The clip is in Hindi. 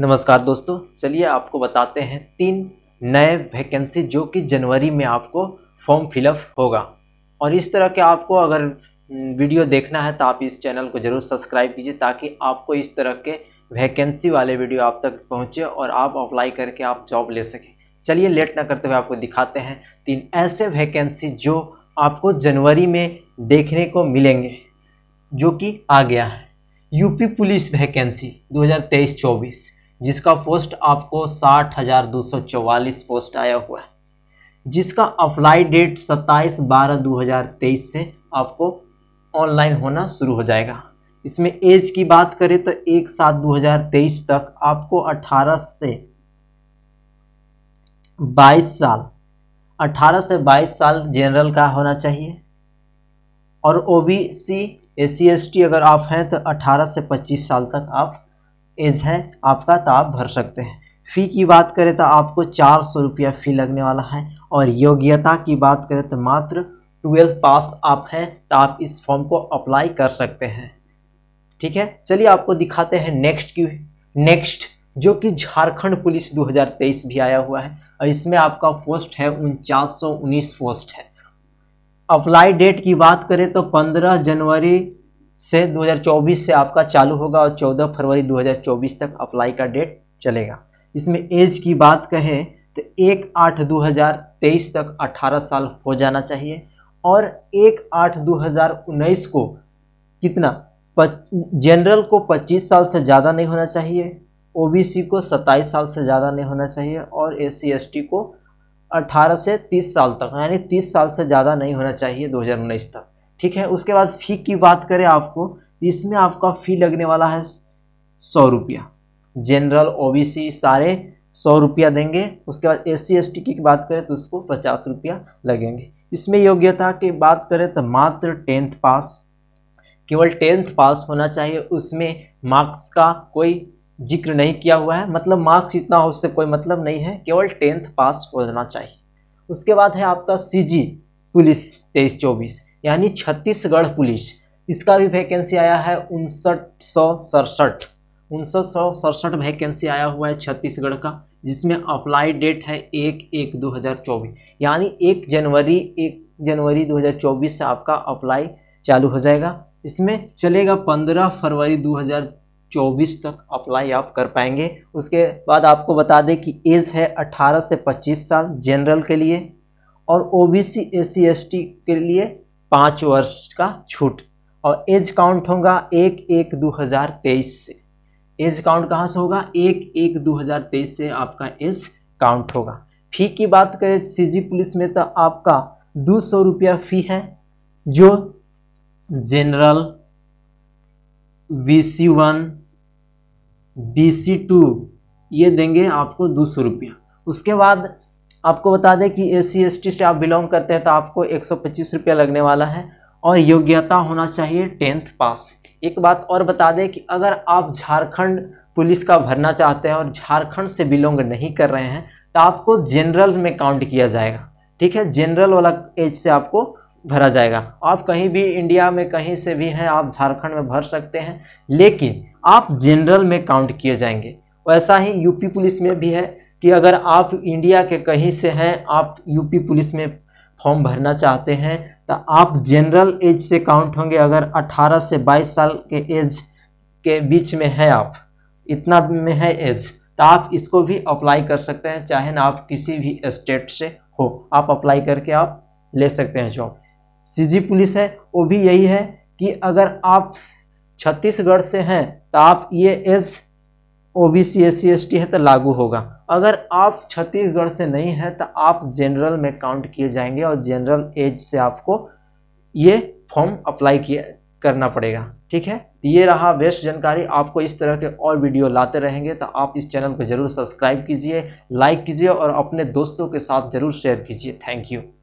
नमस्कार दोस्तों चलिए आपको बताते हैं तीन नए वैकेंसी जो कि जनवरी में आपको फॉर्म फिलअप होगा और इस तरह के आपको अगर वीडियो हम्म, देखना है तो आप इस चैनल को ज़रूर सब्सक्राइब कीजिए ताकि आपको इस तरह के वैकेंसी वाले वीडियो आप तक पहुँचे और आप अप्लाई करके आप जॉब ले सकें चलिए लेट ना करते हुए आपको दिखाते हैं तीन ऐसे वैकेंसी जो आपको जनवरी में देखने को मिलेंगे जो कि आ गया है यूपी पुलिस वैकेंसी 2023-24 जिसका पोस्ट आपको साठ हजार दो सौ चौवालीस पोस्ट आया हुआ है जिसका अप्लाई डेट सत्ताईस बारह दो हजार तेईस से आपको ऑनलाइन होना शुरू हो जाएगा इसमें एज की बात करें तो एक सात दो हजार तेईस तक आपको अठारह से बाईस साल अठारह से बाईस साल जनरल का होना चाहिए और O B C S C S T अगर आप हैं तो 18 से 25 साल तक आप एज है आपका तो आप भर सकते हैं फ़ी की बात करें तो आपको चार सौ रुपया फ़ी लगने वाला है और योग्यता की बात करें तो मात्र ट्वेल्थ पास आप हैं तो आप इस फॉर्म को अप्लाई कर सकते हैं ठीक है चलिए आपको दिखाते हैं नेक्स्ट की नेक्स्ट जो कि झारखंड पुलिस 2023 भी आया हुआ है और इसमें आपका पोस्ट है उनचास पोस्ट है अप्लाई डेट की बात करें तो 15 जनवरी से 2024 से आपका चालू होगा और 14 फरवरी 2024 तक अप्लाई का डेट चलेगा इसमें एज की बात कहें तो एक आठ 2023 तक 18 साल हो जाना चाहिए और एक आठ 2019 को कितना जनरल को 25 साल से ज़्यादा नहीं होना चाहिए ओबीसी को 27 साल से ज़्यादा नहीं होना चाहिए और एस सी को 18 से 30 साल तक यानी 30 साल से ज़्यादा नहीं होना चाहिए 2019 तक ठीक है उसके बाद फ़ी की बात करें आपको इसमें आपका फ़ी लगने वाला है सौ रुपया जनरल ओबीसी सारे सौ रुपया देंगे उसके बाद एस सी की बात करें तो उसको पचास रुपया लगेंगे इसमें योग्यता की बात करें तो मात्र टेंथ पास केवल टेंथ पास होना चाहिए उसमें मार्क्स का कोई जिक्र नहीं किया हुआ है मतलब मार्क्स इतना हो उससे कोई मतलब नहीं है केवल टेंथ पास होना चाहिए उसके बाद है आपका सी जी पुलिस तेईस चौबीस यानी छत्तीसगढ़ पुलिस इसका भी वैकेंसी आया है उनसठ सौ सड़सठ उनसठ सौ सड़सठ वैकेंसी आया हुआ है छत्तीसगढ़ का जिसमें अप्लाई डेट है एक एक दो हज़ार चौबीस यानी एक जनवरी एक जनवरी दो हज़ार चौबीस से आपका अप्लाई चालू हो जाएगा इसमें चलेगा पंद्रह फरवरी दो हज़ार चौबीस तक अप्लाई आप कर पाएंगे उसके बाद आपको बता दें कि एज है अठारह से पच्चीस साल जनरल के लिए और सी एस टी के लिए पांच वर्ष का छूट और एज काउंट होगा एक एक दो हज़ार तेईस से एज काउंट कहाँ से होगा एक एक दो हज़ार तेईस से आपका एज काउंट होगा फी की बात करें सीजी पुलिस में तो आपका दो सौ रुपया फी है जो general B C one B C two ये देंगे आपको दो सौ रुपया उसके बाद आपको बता दें कि एस सी एस टी से आप बिलोंग करते हैं तो आपको एक सौ पच्चीस रुपया लगने वाला है और योग्यता होना चाहिए टेंथ पास एक बात और बता दें कि अगर आप झारखंड पुलिस का भरना चाहते हैं और झारखंड से बिलोंग नहीं कर रहे हैं तो आपको जनरल में काउंट किया जाएगा ठीक है जनरल वाला एज से आपको भरा जाएगा आप कहीं भी इंडिया में कहीं से भी हैं आप झारखंड में भर सकते हैं लेकिन आप जनरल में काउंट किए जाएंगे वैसा ही यूपी पुलिस में भी है कि अगर आप इंडिया के कहीं से हैं आप यूपी पुलिस में फॉर्म भरना चाहते हैं तो आप जनरल एज से काउंट होंगे अगर 18 से 22 साल के एज के बीच में है आप इतना में है एज तो आप इसको भी अप्लाई कर सकते हैं चाहे ना आप किसी भी स्टेट से हो आप अप्लाई करके आप ले सकते हैं जॉब सीजी पुलिस है वो भी यही है कि अगर आप छत्तीसगढ़ से हैं तो आप ये age O B C S C S T है तो लागू होगा अगर आप छत्तीसगढ़ से नहीं है तो आप जनरल में काउंट किए जाएंगे और जनरल एज से आपको ये फॉर्म अप्लाई किया करना पड़ेगा ठीक है ये रहा वेस्ट जानकारी आपको इस तरह के और वीडियो लाते रहेंगे तो आप इस चैनल को जरूर सब्सक्राइब कीजिए लाइक कीजिए और अपने दोस्तों के साथ जरूर शेयर कीजिए थैंक यू